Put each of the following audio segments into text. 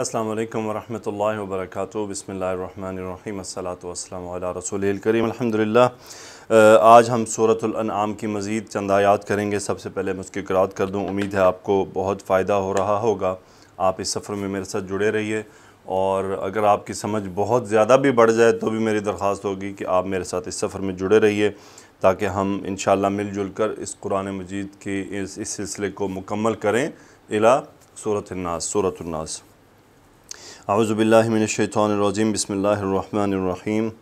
अस्सलाम वालेकुम वरहमतुल्लाहि व बरकातुहू बिस्मिल्लाहिर रहमानिर रहीम अस्सलातु वस्सलाम अला रसूलिल करीम अल्हम्दुलिल्लाह आज हम सूरतुल अनआम की मज़ीद चंद आयात करेंगे सबसे पहले मैं उसकी करात कर दूँ उम्मीद है आपको बहुत फ़ायदा हो रहा होगा आप इस सफ़र में मेरे साथ जुड़े रहिए और अगर आपकी समझ बहुत ज़्यादा भी बढ़ जाए तो भी मेरी दरख्वास्त होगी कि आप मेरे साथ इस सफ़र में जुड़े रहिए ताकि हम इन मिलजुल कर इस कुरान मजीद की इस सिलसिले को मुकम्मल करें इला सूरत नास सूरत أعوذ بالله من الشيطان الرجيم بسم الله الرحمن الرحيم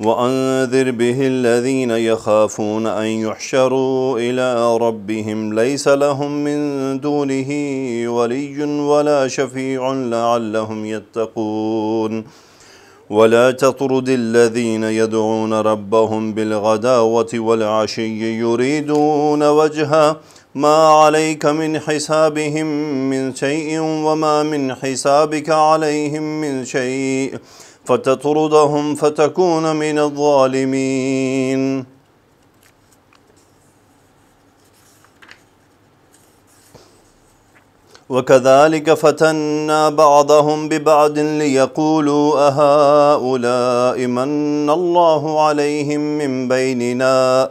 وأنذر به الذين يخافون أن يحشروا إلى ربهم ليس لهم من دونه ولي ولا شفيع لعلهم يتقون ولا تطرد الذين يدعون ربهم بالغداوة والعشي يريدون وجهه ما عليك من حسابهم من شيء وما من حسابك عليهم من شيء فتطردهم فتكون من الظالمين وكذلك فتنا بعضهم ببعض ليقولوا أهؤلاء من الله عليهم من بيننا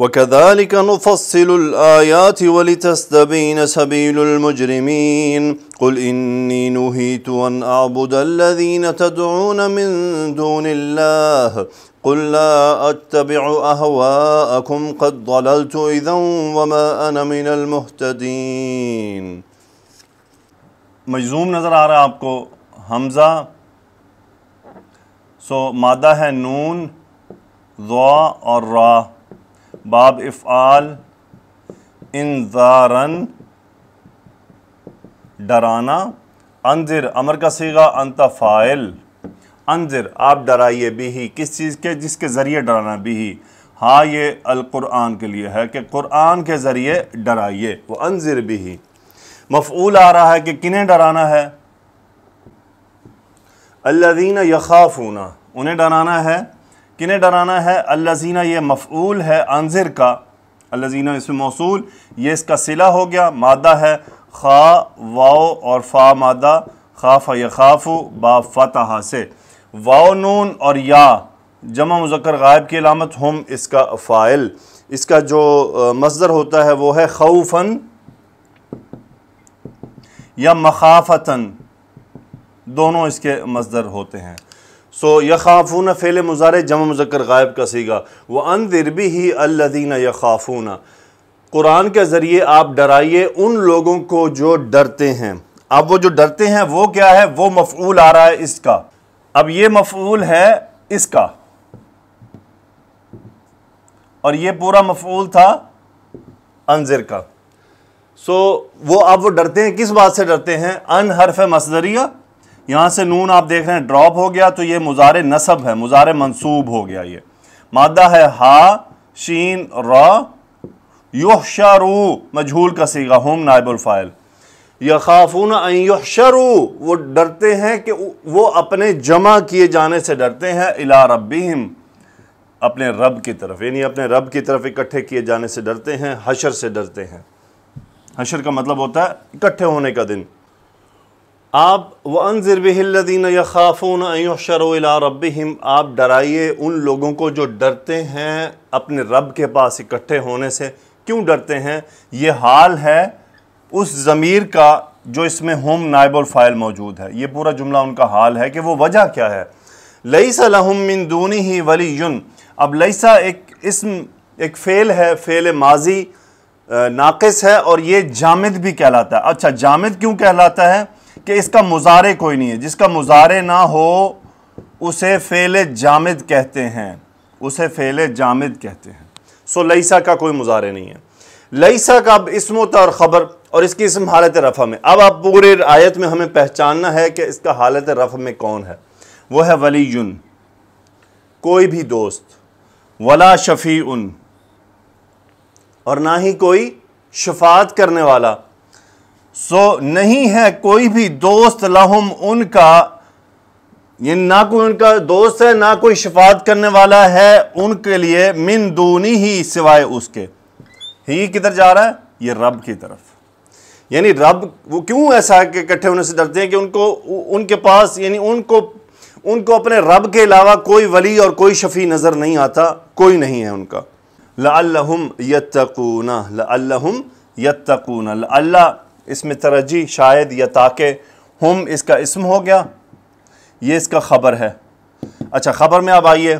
وكذلك نفصل الآيات ولتستبين سبيل المجرمين قل إني نهيت أن أعبد الذين تدعون من دون الله قل لا أتبع أهواءكم قد ضللت إذا وما أنا من المهتدين مجزوم نظر آ رہا آپ کو حمزہ سو مادہ ہے نون ضا اور را बाब इफ़ाल इंजारन डराना अनजर अमर का सीगा अंता फ़ाइल अनजर आप डराइए भी ही किस चीज़ के जिसके ज़रिए डराना भी ही हाँ ये अलकुरान के लिए है कि कुरान के ज़रिए डराइए वो अनजर भी ही मफूल आ रहा है कि किन्हें डराना है अल्लादीन यखाफूना उन्हें डराना है किन्हें डराना है अल्लाजीना ये मफ़ूल है अंजिर का अल्लाजीना इसमें मौसूल ये इसका सिला हो गया मादा है खा वाओ और फ़ा मादा खाफ यखाफु बा फ़तहा से वाओ नून और या जमा मुजक्र गायब की अलामत हम इसका फ़ाइल इसका जो मजदर होता है वो है खौफन या मखाफतन दोनों इसके मजदर होते हैं सो यखाफून फ़ेल मुज़ार जम मुजक्र गायब का सीगा व अनदिर भी ही अल्लादीन यखाफून कुरान के ज़रिए आप डराइए उन लोगों को जो डरते हैं अब वो जो डरते हैं वो क्या है वो मफूल आ रहा है इसका अब ये मफूल है इसका और ये पूरा मफूल था अनजर का सो so, वो अब वो डरते हैं किस बात से डरते हैं अन हरफ मसदरिया यहाँ से नून आप देख रहे हैं ड्रॉप हो गया तो ये मुजार नसब है मुजार मंसूब हो गया ये मादा है हा शीन रा मझूल मजहूल का सीगा होम फाइल यखाफून युशरू वो डरते हैं कि वो अपने जमा किए जाने से डरते हैं इला रबीम अपने रब की तरफ यानी अपने रब की तरफ इकट्ठे किए जाने से डरते हैं हशर से डरते हैं हशर का मतलब होता है इकट्ठे होने का दिन आप वनज़रबीन यखाफ़ून शरोला रबिम आप डराइए उन लोगों को जो डरते हैं अपने रब के पास इकट्ठे होने से क्यों डरते हैं ये हाल है उस ज़मीर का जो इसमें हम नायब फ़ाइल मौजूद है ये पूरा जुमला उनका हाल है कि वो वजह क्या है लईसा लहमिन दूनी ही वली युन अब लईसा एक इसम एक फ़ेल है फ़ेल माजी नाक़ है और ये जामिद भी कहलाता है अच्छा जामिद क्यों कहलाता है कि इसका मुजारे कोई नहीं है जिसका मुजारे ना हो उसे फ़ेल जामिद कहते हैं उसे फ़ेल जामिद कहते हैं सो लईसा का कोई मुजारे नहीं है लईसा का अब इसमत और ख़बर और इसकी इसम हालत रफ़ा में अब आप पूरे आयत में हमें पहचानना है कि इसका हालत रफ़ में कौन है वह है वली कोई भी दोस्त वला शफ़ी उन और ना ही कोई शफात करने वाला सो नहीं है कोई भी दोस्त लहुम उनका ये ना कोई उनका दोस्त है ना कोई शफात करने वाला है उनके लिए मिन दूनी ही सिवाय उसके ही किधर जा रहा है ये रब की तरफ यानी रब वो क्यों ऐसा है कि इकट्ठे होने से डरते हैं कि उनको उनके पास यानी उनको उनको अपने रब के अलावा कोई वली और कोई शफी नज़र नहीं आता कोई नहीं है उनका लम यत्तकूना लम यत्तकूना अल्लाह इसमें तरजी शायद या ताके हम इसका इसम हो गया ये इसका ख़बर है अच्छा ख़बर में अब आइए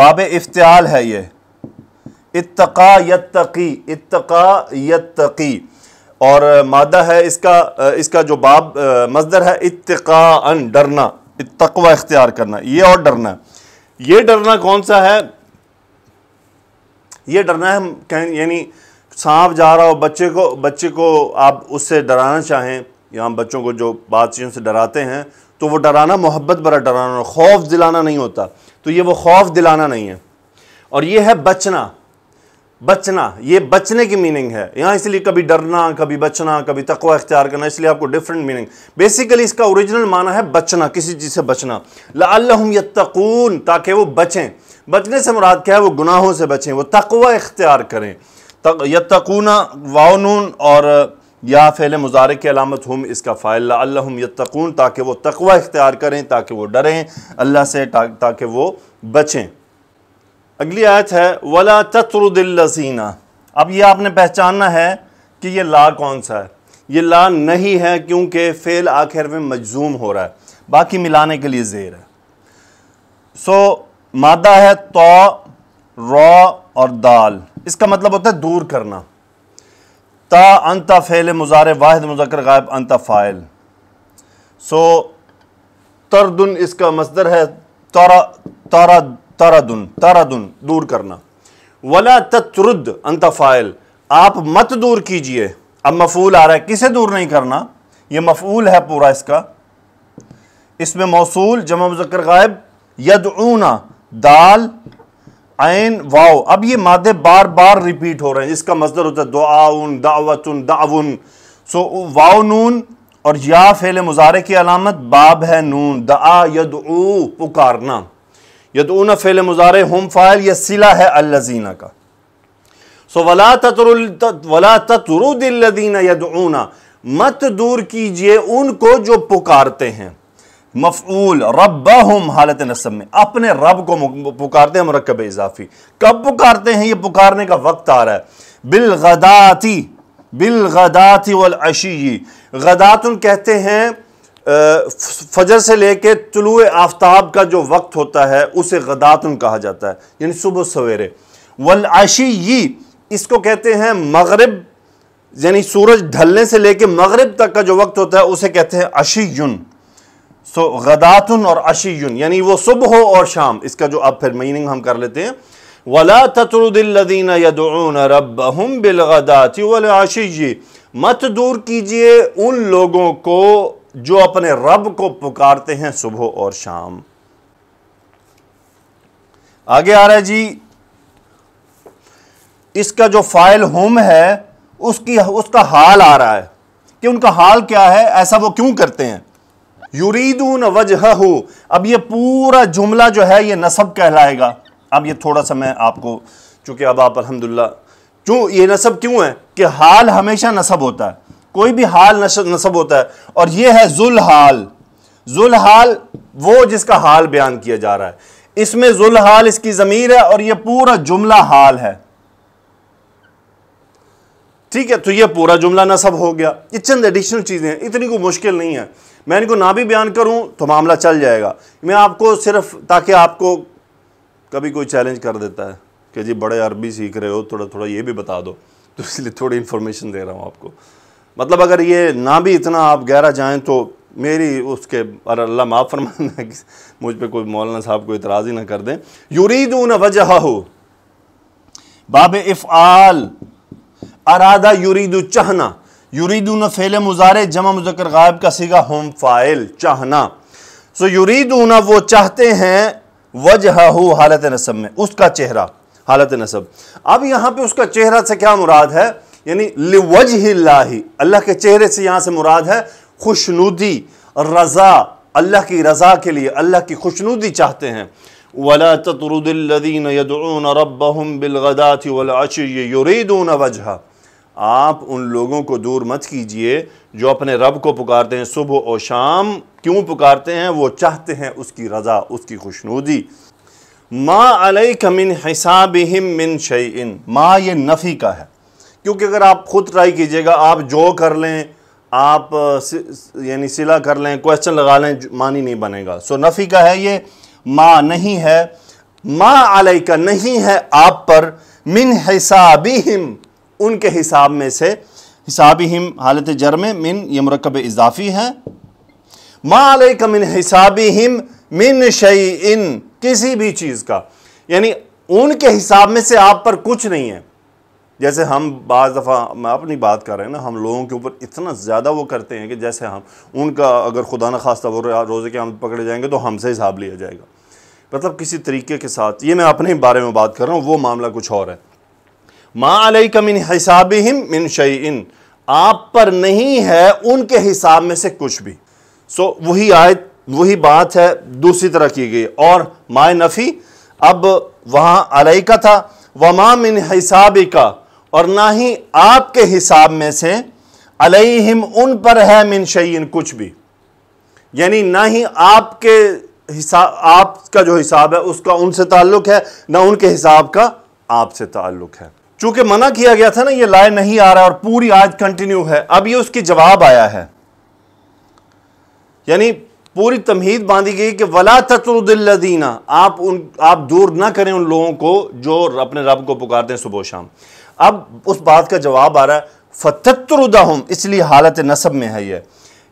बाब इफ्तियाल है ये इतका यत्तकी इतका यत्तकी और मादा है इसका इसका जो बाब मजदर है अन डरना तकवा इख्तियार करना ये और डरना ये डरना कौन सा है ये डरना है यानी सांप जा रहा हो बच्चे को बच्चे को आप उससे डराना चाहें या हम बच्चों को जो बातचीत से डराते हैं तो वो डराना मोहब्बत भरा डराना खौफ दिलाना नहीं होता तो ये वो खौफ दिलाना नहीं है और ये है बचना बचना ये बचने की मीनिंग है यहाँ इसलिए कभी डरना कभी बचना कभी तकवा इख्तियार करना इसलिए आपको डिफरेंट मीनिंग बेसिकली इसका ओरिजिनल माना है बचना किसी चीज़ से बचना लाम यकून ताकि वो बचें बचने से मुराद क्या है वो गुनाहों से बचें वो तकवा इख्तियार करें यतकून वाउनून और या फ़ैल मुजारे की अलामत हम इसका फ़ायल अल्लाम यतकून ताकि वह तकवा इख्तियार करें ताकि वह डरें अल्लाह से ताकि वह बचें अगली आयत है वला तत्रुदिल्लसीना अब यह आपने पहचानना है कि यह ला कौन सा है ये ला नहीं है क्योंकि फ़ेल आखिर में मजजूम हो रहा है बाकी मिलाने के लिए ज़ेर है सो मादा है तो रॉ और दाल इसका मतलब होता है दूर करना ता अंता फ़ैल मुजार वाहिद मुजक्र गायब अंता फ़ाइल सो तरदन इसका मजदर है तारा तारा दुन तारा दुन दूर करना वला तत्रुद अंता फ़ाइल आप मत दूर कीजिए अब मफूल आ रहा है किसे दूर नहीं करना ये मफूल है पूरा इसका इसमें मौसू जमा मुजक्र गायब ऊना दाल आयन वाओ अब ये मादे बार बार रिपीट हो रहे हैं इसका मजदर होता है दुआउन दावतुन दाउन सो वाओ नून और या फेले मुजारे की अलामत बाब है नून दआ यद पुकारना यद यदऊना फेले मुजारे होम फायल यह सिला है अल्लाजीना का सो वला ततर वला ततरुदीना यदऊना मत दूर कीजिए उनको जो पुकारते हैं मफूल रब हम हालत नसम में अपने रब को पुकारते हैं मरकब इजाफी कब पुकारते हैं ये पुकारने का वक्त आ रहा है बिल गदाती गदाती वल वशी गदातुन कहते हैं फजर से लेके तुलुए आफ्ताब का जो वक्त होता है उसे गदातुन कहा जाता है यानी सुबह सवेरे वल आशी इसको कहते हैं मगरब यानी सूरज ढलने से लेके मगरब तक का जो वक्त होता है उसे कहते हैं अशी सो गदातुन और अशीयुन यानी वो सुबह और शाम इसका जो अब फिर मीनिंग हम कर लेते हैं वला ततरुदिल्लदीन रब हम बिलगदाती मत दूर कीजिए उन लोगों को जो अपने रब को पुकारते हैं सुबह और शाम आगे आ रहा है जी इसका जो फाइल होम है उसकी उसका हाल आ रहा है कि उनका हाल क्या है ऐसा वो क्यों करते हैं यूरीदून वजह हो अब ये पूरा जुमला जो है ये नसब कहलाएगा अब ये थोड़ा सा मैं आपको चूंकि अब आप अलहमदिल्ला क्यों ये नसब क्यों है कि हाल हमेशा नसब होता है कोई भी हाल नसब होता है और ये है जुल हाल जुल हाल वो जिसका हाल बयान किया जा रहा है इसमें जुल हाल इसकी ज़मीर है और ये पूरा जुमला हाल है ठीक है तो ये पूरा जुमला नसब हो गया ये चंद एडिशनल चीज़ें हैं इतनी को मुश्किल नहीं है मैं इनको ना भी बयान करूँ तो मामला चल जाएगा मैं आपको सिर्फ ताकि आपको कभी कोई चैलेंज कर देता है कि जी बड़े अरबी सीख रहे हो थोड़ा थोड़ा ये भी बता दो तो इसलिए थोड़ी इन्फॉर्मेशन दे रहा हूँ आपको मतलब अगर ये ना भी इतना आप गहरा जाएँ तो मेरी उसके और अल्लाह माफ़ फरमाना मुझ पर कोई मौलाना साहब को इतराज़ ही ना कर दें यूरीदून वजह हो बाब आल अरादा युरीदु चाहना न फ़ेल मुजारे जमा मुजक्र गायब का सीगा होम फ़ाइल चाहना सो यूरीदू युरीदूना वो चाहते हैं वजह हो हालत नसब में उसका चेहरा हालत नसब अब यहाँ पे उसका चेहरा से क्या मुराद है यानी लिवज ही अल्लाह के चेहरे से यहाँ से मुराद है खुशनुदी रज़ा अल्लाह की रज़ा के लिए अल्लाह की खुशनुदी चाहते हैं वला तुरुदिल्लदीन यदून रबहम बिलगदा थी वला युरीदून वजह आप उन लोगों को दूर मत कीजिए जो अपने रब को पुकारते हैं सुबह और शाम क्यों पुकारते हैं वो चाहते हैं उसकी रज़ा उसकी खुशनूदी माँ अलई कमिन हिसाब मिन शईन माँ ये नफ़ी का है क्योंकि अगर आप ख़ुद ट्राई कीजिएगा आप जो कर लें आप यानी सिला कर लें क्वेश्चन लगा लें मानी नहीं बनेगा सो नफ़ी का है ये माँ नहीं है माँ अलई का नहीं है आप पर मिन हिम उनके हिसाब में से हिसाबी हिम हालत जर में मिन ये मरकब इजाफ़ी है का मिन हिसाब हिम मिन शई इन किसी भी चीज़ का यानी उनके हिसाब में से आप पर कुछ नहीं है जैसे हम बाज़ दफ़ा मैं अपनी बात कर रहे हैं ना हम लोगों के ऊपर इतना ज़्यादा वो करते हैं कि जैसे हम उनका अगर खुदा न खास्ता वो रोज़े के हम पकड़े जाएंगे तो हमसे हिसाब लिया जाएगा मतलब किसी तरीके के साथ ये मैं अपने बारे में बात कर रहा हूँ वो मामला कुछ और है माँ अलई कमिन हिसाब हिम मिन शईन आप पर नहीं है उनके हिसाब में से कुछ भी सो so, वही आयत वही बात है दूसरी तरह की गई और माए नफ़ी अब वहाँ अलई का था माँ मिन हिसाब का और ना ही आपके हिसाब में से हिम उन पर है मिन शयन कुछ भी यानी ना ही आपके हिसाब आपका जो हिसाब है उसका उनसे ताल्लुक है ना उनके हिसाब का आपसे ताल्लुक है चूंकि मना किया गया था ना ये लाए नहीं आ रहा और पूरी आज कंटिन्यू है अब ये उसकी जवाब आया है यानी पूरी तमहीद बांधी गई कि वला तत्दीना आप उन आप दूर ना करें उन लोगों को जो अपने रब को पुकारते हैं सुबह शाम अब उस बात का जवाब आ रहा है हम इसलिए हालत नसब में है ये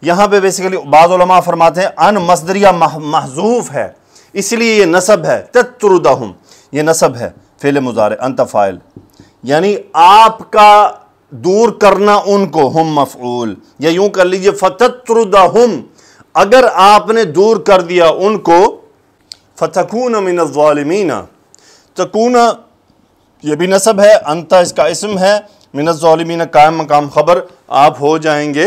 यहाँ पे बेसिकली बाज़ा फरमाते हैं अन मजदरिया महजूफ है इसलिए ये नसब है हम ये नसब है फ़ेल मुजार अनतफ़ाइल यानी आपका दूर करना उनको हम मफूल या यूं कर लीजिए फतः हम अगर आपने दूर कर दिया उनको फतकून मिनज़ालमीना तकून ये भी नसब है अंता इसका इसम है मिनज़ालमीना कायम मकाम ख़बर आप हो जाएंगे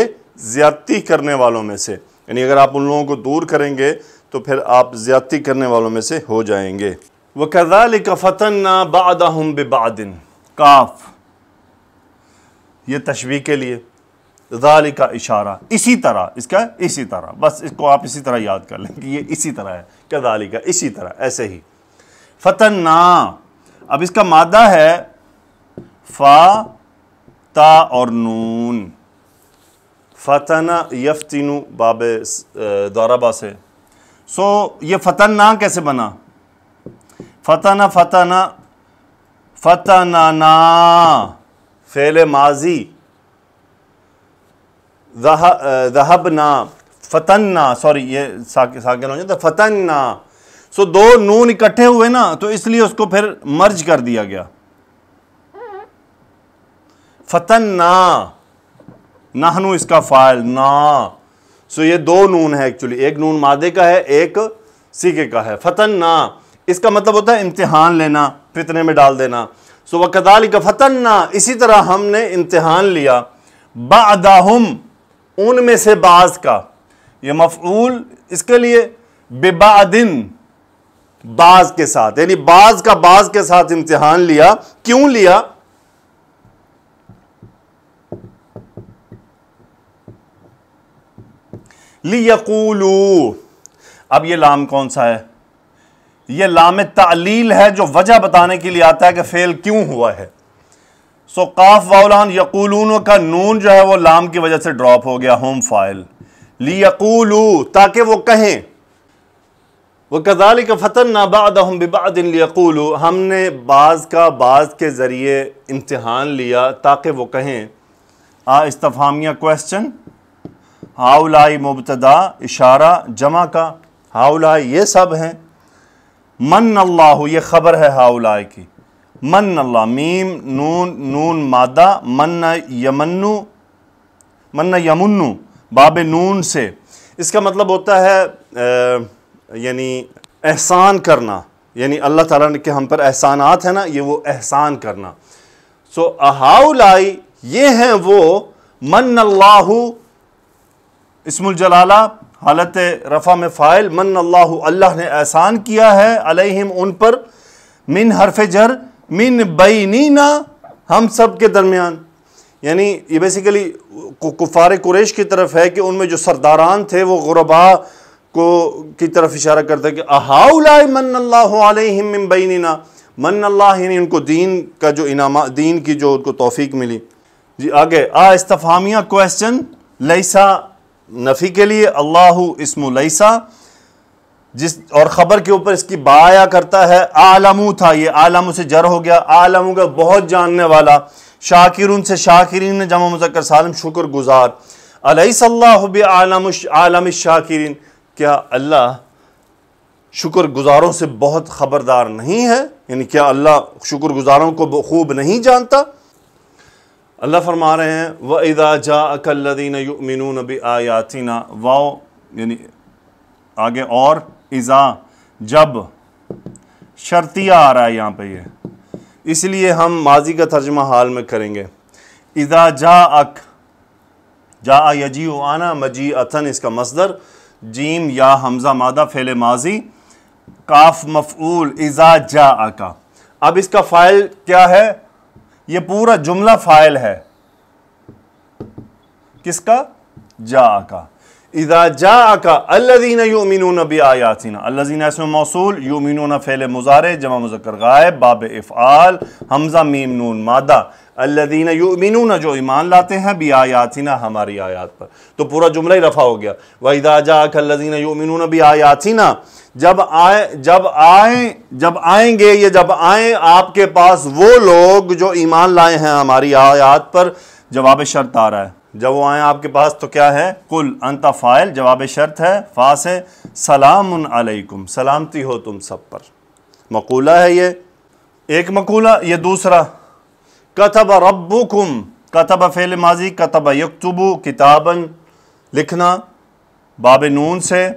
ज़्यादती करने वालों में से यानी अगर आप उन लोगों को दूर करेंगे तो फिर आप ज़्यादती करने वालों में से हो जाएंगे वकदाल कफ़तन ना बादा बेबादिन काफ ये तशवी के लिए जाली का इशारा इसी तरह इसका इसी तरह बस इसको आप इसी तरह याद कर लें कि ये इसी तरह है क्या जाली का इसी तरह ऐसे ही फतन ना अब इसका मादा है फा ता और नून फतना यफ्तिनु बाब दौराबा से सो ये फतन ना कैसे बना फतना फतना फतनाना फेल माजी जहब फतन ना सॉरी ये साकिन हो जाता तो ना सो दो नून इकट्ठे हुए ना तो इसलिए उसको फिर मर्ज कर दिया गया फतन्ना नाहनू इसका फाइल ना सो ये दो नून है एक्चुअली एक नून मादे का है एक सीके का है ना इसका मतलब होता है इम्तिहान लेना फितने में डाल देना सो वकदाल फतन्ना इसी तरह हमने इम्तिहान लिया बादाहम उनमें से बाज का ये मफूल इसके लिए बेबादिन बाज के साथ यानी बाज का बाज के साथ इम्तिहान लिया क्यों लिया लियकूलू अब ये लाम कौन सा है ये लाम तलील है जो वजह बताने के लिए आता है कि फेल क्यों हुआ है सो काफ वाउलान यकूलून का नून जो है वो लाम की वजह से ड्रॉप हो गया होम फाइल ली यकूलू ताकि वो कहें वह कजाल का फ़तन नाबाद हम बिबादिन यकूलू हमने बाज़ का बाज़ के ज़रिए इम्तहान लिया ताकि वो कहें आ इस्तफ़ामिया क्वेश्चन हाउलाई मुबतदा इशारा जमा का हाउलाई ये सब हैं मन अल्लाह ये ख़बर है हाउलाए की मन अल्लाह मीम नून नून मादा मन यमन्नु मन यमुन्नु बाब नून से इसका मतलब होता है यानी एहसान करना यानी अल्लाह ताला के हम पर एहसानात है ना ये वो एहसान करना सो अहाउलाई ये हैं वो मन अल्लाह इसमुल जलाला हालत रफ़ा में फ़ाइल मन अल्लाह अल्लाह ने एहसान किया है अलहम उन पर मिन हरफ जर मिन बई ना हम सब के दरमियान यानी ये बेसिकली कुफार कुरेश की तरफ है कि उनमें जो सरदारान थे वो गुरबा को की तरफ इशारा करते कि अहाउला मन अल्लाह मिन बई ना मन अल्लाह ने उनको दीन का जो इनाम दीन की जो उनको तोफ़ी मिली जी आगे आ इस्तफ़ामिया क्वेश्चन लैसा नफ़ी के लिए अल्लाह इसमुलसा जिस और ख़बर के ऊपर इसकी बाया करता है आलमू था ये आलमू से जर हो गया आलमू का बहुत जानने वाला शाकिर से शाकिरीन ने जमा मुजक्र सालम शुक्र गुज़ार अलैसल्लाम आलम शाकिरीन क्या अल्लाह शुक्र गुज़ारों से बहुत ख़बरदार नहीं है यानी क्या अल्लाह शुक्र गुज़ारों को खूब नहीं जानता अल्लाह फरमा रहे हैं व इदा जा अकल्लिन मिन नबी आयातिना वाओ यानी आगे और इज़ा जब शर्तिया आ रहा है यहाँ पे ये इसलिए हम माजी का तर्जमा हाल में करेंगे इदा जा अक जा यजी आना मजी अथन इसका मसदर जीम या हमजा मादा फेले माजी काफ मफूल इज़ा जा अका अब इसका फ़ाइल क्या है ये पूरा जुमला फाइल है किसका जा का इदा जा का अल्लाजीना योमिन बी आयातिना अल्लाजीना इसमें मौसूल न फेल मुजारे जमा मुजक्र गायब बाब इफ़ाल हमजा मीम नून मादा अल्लादीन न जो ईमान लाते हैं बी आयातिना हमारी आयात पर तो पूरा जुमला ही रफा हो गया वह इधा जा अल्लादीन युमिनून बी आयातिना जब आए जब आए जब आएंगे ये जब आए आपके पास वो लोग जो ईमान लाए हैं हमारी आयात पर जवाब शर्त आ रहा है जब वो आए आपके पास तो क्या है कुल अंत फ़ाइल जवाब शर्त है फास है सलाम अलैकुम सलामती हो तुम सब पर मकूला है ये एक मकूला ये दूसरा कतब रब्बुकुम कतब फ़ेल माजी कतब यकतबू किताबन लिखना बाब नून से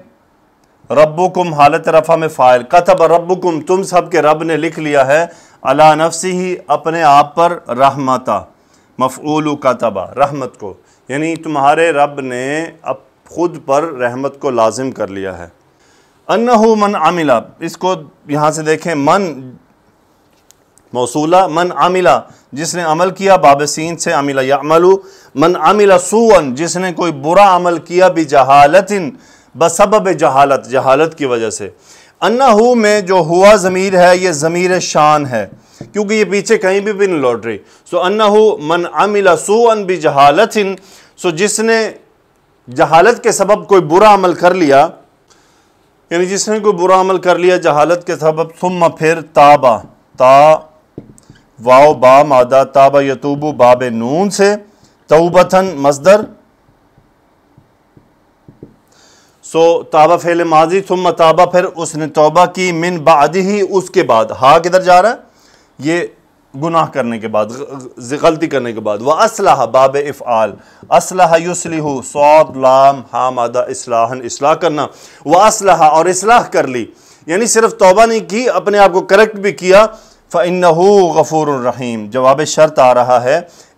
रबुकुम हालत रफ़ा में फ़ाइल कतब रब्बुकुम तुम सब के रब ने लिख लिया है अला नफसी ही अपने आप पर रहमता मफ़ूल कतबा रहमत को यानी तुम्हारे रब ने अब ख़ुद पर रहमत को लाजिम कर लिया है अन्ना मन आमिला इसको यहाँ से देखें मन मौसूला मन आमिला जिसने अमल किया बाबसिन से आमिला या अमलू मन आमिला सुअन जिसने कोई बुरा अमल किया भी जहालतिन बसबब जहालत जहालत की वजह से अन्ना हु में जो हुआ ज़मीर है ये ज़मीर शान है क्योंकि ये पीछे कहीं भी बिन लौट रही सो अन्ना हु मन अमिला सुअन बी जहालत इन सो जिसने जहालत के सबब कोई बुरा अमल कर लिया यानी जिसने कोई बुरा अमल कर लिया जहालत के सबब सुम फिर ताबा ता वाओ बा मादा ताबा यतूबू बाब नून से तऊबथन मजदर सो ताबा फेल माजी तुम ताबा फिर उसने तोबा की मिन बाद ही उसके बाद हा किधर जा रहा है ये गुनाह करने के बाद गलती करने के बाद वह असलाह बाब इफ़ाल असलाह हो सौब लाम हा मादा इसलाहन इसलाह करना वह असलाह और इसलाह कर ली यानी सिर्फ तोबा नहीं की अपने आप को करेक्ट भी किया फ़िन गफ़ूर रहीम जवाब शर्त आ रहा है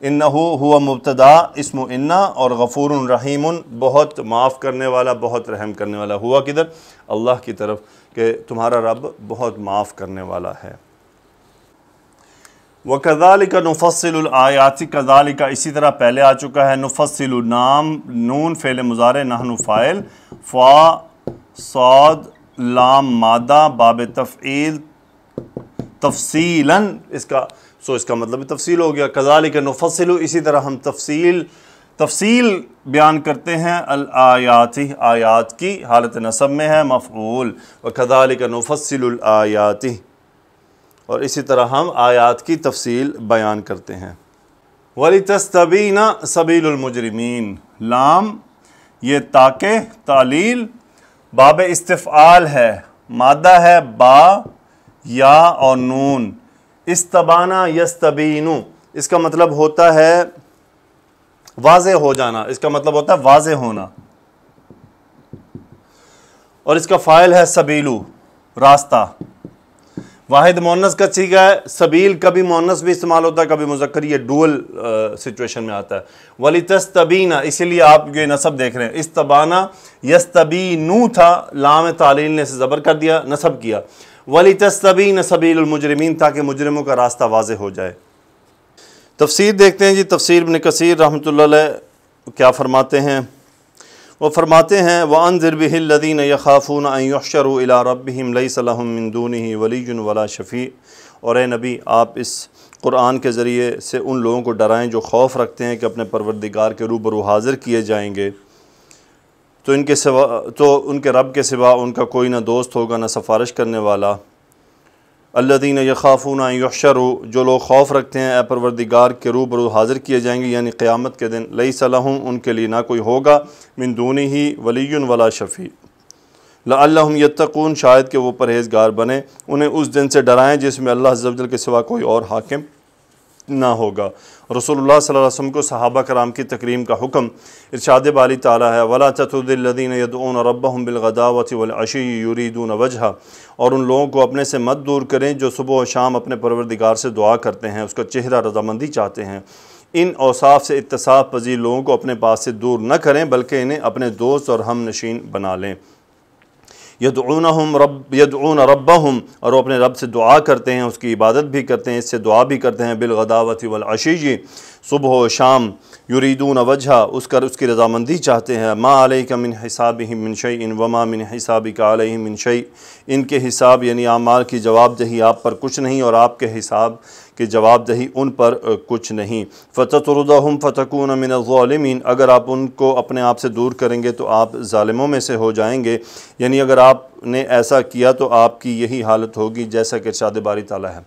इन हुआ मुबतदा इसम इन्ना और गफ़ूर रहीम बहुत माफ़ करने वाला बहुत रहम करने वाला हुआ किधर अल्लाह की तरफ कि तुम्हारा रब बहुत माफ़ करने वाला है व कज़ालिका का नफसल आयात इसी तरह पहले आ चुका है नफसल नाम नून फ़ैल मुज़ार नाहनु फ़ाइल फ़ा सौद लाम मादा बाब तफ़ील तफसीला इसका सो इसका मतलब तफसील हो गया कजाल के नफसल इसी तरह हम तफसील तफसील बयान करते हैं आयाति आयात की हालत नसब में है मफूल व कदाल का आयाति और इसी तरह हम आयात की तफसील बयान करते हैं वली तस्तबीना सबीलमजरमीन लाम ये ताके तालील बाब इस्तफ़ाल है मादा है बा या और नून इस्तबाना यस्तबीनु इसका मतलब होता है वाज हो जाना इसका मतलब होता है वाज होना और इसका फ़ाइल है सबीलू रास्ता वाहिद मोनस का सीखा है सबील कभी मोनस भी इस्तेमाल होता है कभी मुजक्र ये डुअल सिचुएशन में आता है वली तस्तबीना इसीलिए आप ये नसब देख रहे हैं इस्तबाना यस्तबीनू था लाम तालील ने इसे ज़बर कर दिया नसब किया वली तस्तबीन सबीलमजरमिन ताकि मुजरमों का रास्ता वाज हो जाए तफसीर देखते हैं जी तफसीर बन कसर रहमत क्या फ़रमाते हैं वो फ़रमाते हैं व अनज़रबिल्लिन यखाफून यशर अला रबीम ही वली वला शफ़ी और ए नबी आप इस कुरान के ज़रिए से उन लोगों को डराएं जो खौफ रखते हैं कि अपने परवरदिगार के रूबरू हाज़िर किए जाएंगे तो इनके सिवा तो उनके रब के सिवा उनका कोई ना दोस्त होगा ना सफारश करने वाला अल्लादीन ना यशर जो लोग खौफ रखते हैं अपरवरदिगार के रूबरू हाज़िर किए जाएंगे यानी क़्यामत के दिन लई सलाहम उनके लिए ना कोई होगा मिन दूनी ही वली वला शफ़ी लाम यत्तकून शायद के वो परहेजगार बने उन्हें उस दिन से डराएं जिसमें अल्लाह जबजल के सिवा कोई और हाकिम ना होगा रसोल्ला वसम को सहाबा कराम की तकरीम का हुक्म इरशाद बाली ताला है वला चतुदिल्लिन यदून रबम बिलगदावत वलशी वजह और उन लोगों को अपने से मत दूर करें जो सुबह और शाम अपने परवरदिगार से दुआ करते हैं उसका चेहरा रजामंदी चाहते हैं इन औसाफ से इतसाफ़ पजीर लोगों को अपने पास से दूर न करें बल्कि इन्हें अपने दोस्त और हम नशीन बना लें यदून हम रब यदून रब हम और वो अपने रब से दुआ करते हैं उसकी इबादत भी करते हैं इससे दुआ भी करते हैं बिलगदावती जी सुबह शाम युरीदून वजह कर उसकी रजामंदी चाहते हैं माँ आलही का मिन हिसाब ही मिनशई इन वमा मिन हिसाब का आलही मिनशई इनके हिसाब यानी आमार की जवाबदही आप पर कुछ नहीं और आपके हिसाब की जवाबदही उन पर कुछ नहीं फ़तरदम फ़तकून मिनमिन अगर आप उनको अपने आप से दूर करेंगे तो आप ालिमों में से हो जाएंगे यानी अगर आपने ऐसा किया तो आपकी यही हालत होगी जैसा कि इर्शाद बारी ताली है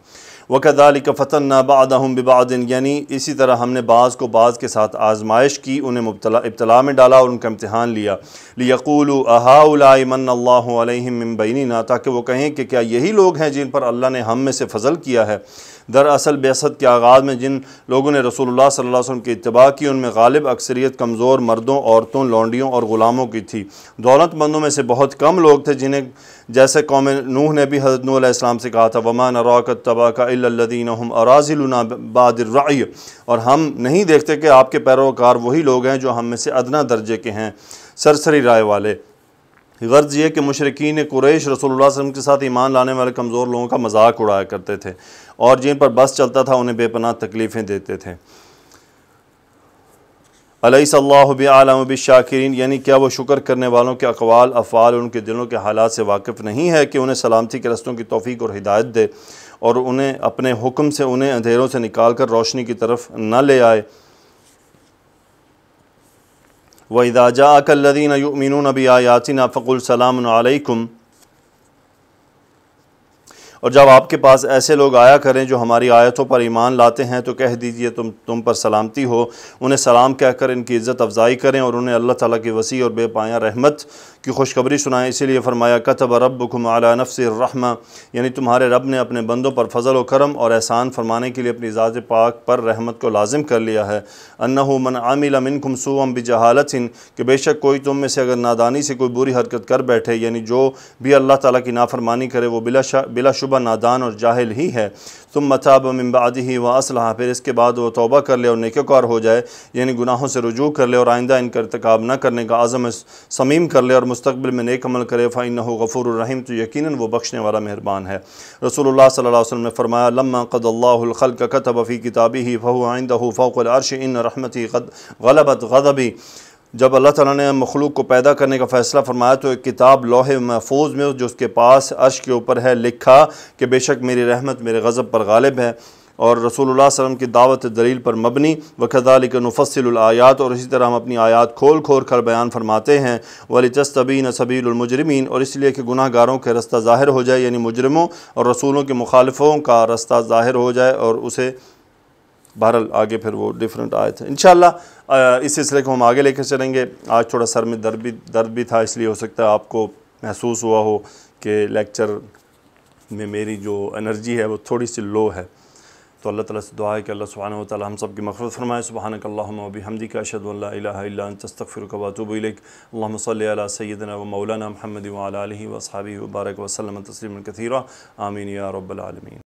वकदाल फ़तना बदहम बबादिन यानी इसी तरह हमने बाज़ को बाज़ के साथ आजमाइश की उन्हें मुबला इब्तला में डाला और उनका इम्तहान लिया लियकूल ना ताकि वो कहें कि क्या यही लोग हैं जिन पर अल्लाह ने हम में से फजल किया है दरअसल बेसत के आगाज़ में जिन लोगों ने रसोल्ला सल्लल्लाहु की इतबा की उनमें गालिब अक्सरीत कमज़ोर मर्दों औरतों लौंडियों और ग़ुलामों की थी दौलतमंदों में से बहुत कम लोग थे जिन्हें जैसे कौम नूह ने भी हज़रत नूसम से कहा था वमान अराकत तबा का हम और हम नहीं देखते कि आपके पैरोकार वही लोग हैं जो हम में से अदना दर्जे के हैं सरसरी राय वाले गर्ज यह कि मशरकिन कुरैश रसोल्ला वसम के साथ ईमान लाने वाले कमज़ोर लोगों का मजाक उड़ाया करते थे और जिन पर बस चलता था उन्हें बेपना तकलीफ़ें देते थे अलैसल्लाम शाकिरीन यानी क्या वो शुक्र करने वालों के अकवाल अफ़ाल उनके दिलों के हालात से वाकफ़ नहीं है कि उन्हें सलामती के रस्तों की तोफ़ी और हिदायत दे और उन्हें अपने हुक्म से उन्हें अंधेरों से निकाल कर रोशनी की तरफ न ले आए वहीदाजा अकल्लिन नबी बी आयातिन फ़कुलसलामकुम और जब आपके पास ऐसे लोग आया करें जो हमारी आयतों पर ईमान लाते हैं तो कह दीजिए तुम तुम पर सलामती हो उन्हें सलाम कहकर इनकी इज़्ज़त अफजाई करें और उन्हें अल्लाह ताला की वसी और बेपाया रहमत की खुशखबरी सुनाएं इसीलिए फरमाया कतब रब कुम अला रहमा यानी तुम्हारे रब ने अपने बंदों पर फजल करम और एहसान फरमाने के लिए अपनी ज़ात पाक पर रहमत को लाजिम कर लिया है अन्ना मन आमिल अमिन कुम सूम बजहालत हिन कि बेशक कोई तुम में से अगर नादानी से कोई बुरी हरकत कर बैठे यानी जो भी अल्लाह ताली की नाफरमानी करे वो बिला बिलाशुबा नादान और जाहिल ही है तुम मताब मम्बादी ही व असलहा फिर इसके बाद वह तोबा कर ले और नेकोकार हो जाए यानी गुनाहों से रजू कर ले और आइंदा इनका इरतकब न करने का आज़म समीम कर ले और मुस्तबिल में नेक अमल करे फ़ाइन गफ़ूररहीम तो यकीन वो बख्शने वाला मेहरबान है रसूल सल्ला वसम ने फरमाया लम्मा कदल्लाखल का कतब फ़ी किताबी ही फ़ह आइंदा फ़ोकल अरश इन रहमती गलबत गदबी जब अल्लाह ताला ने मखलूक को पैदा करने का फ़ैसला फरमाया तो एक किताब लोहे महफूज में जो उसके पास अर्श के ऊपर है लिखा कि बेशक मेरी रहमत मेरे गज़ब पर गालिब है और रसूलुल्लाह वसम की दावत दलील पर मबनी व कदालिक नफसलायात और इसी तरह हम अपनी आयात खोल खोल कर बयान फरमाते हैं वली तस्तबीन सबीलमजरमिन और इसलिए कि गुनाहगारों के रास्ता ज़ाहिर हो जाए यानी मुजरमों और रसूलों के मुखालफों का रास्ता ज़ाहिर हो जाए और उसे बहरल आगे फिर वो डिफरेंट आए थे इन शाला इस सिलसिले को हम आगे लेकर चलेंगे आज थोड़ा सर में दर्द भी दर्द भी था इसलिए हो सकता है आपको महसूस हुआ हो कि लेक्चर में मेरी जो एनर्जी है वो थोड़ी सी लो है तो अल्लाह ताला से दुआ है कि अल्लाह सुबहाना ताली हम सब की मफरत फरमाए सुबहान हमदी का अशदुल्ला तस्तफ़िर वतूबलम सल सैदना व मौलाना महमद वाली वसाबी वबारक वसलम तस्लीम कथीरा आमीन या रब्बालमीन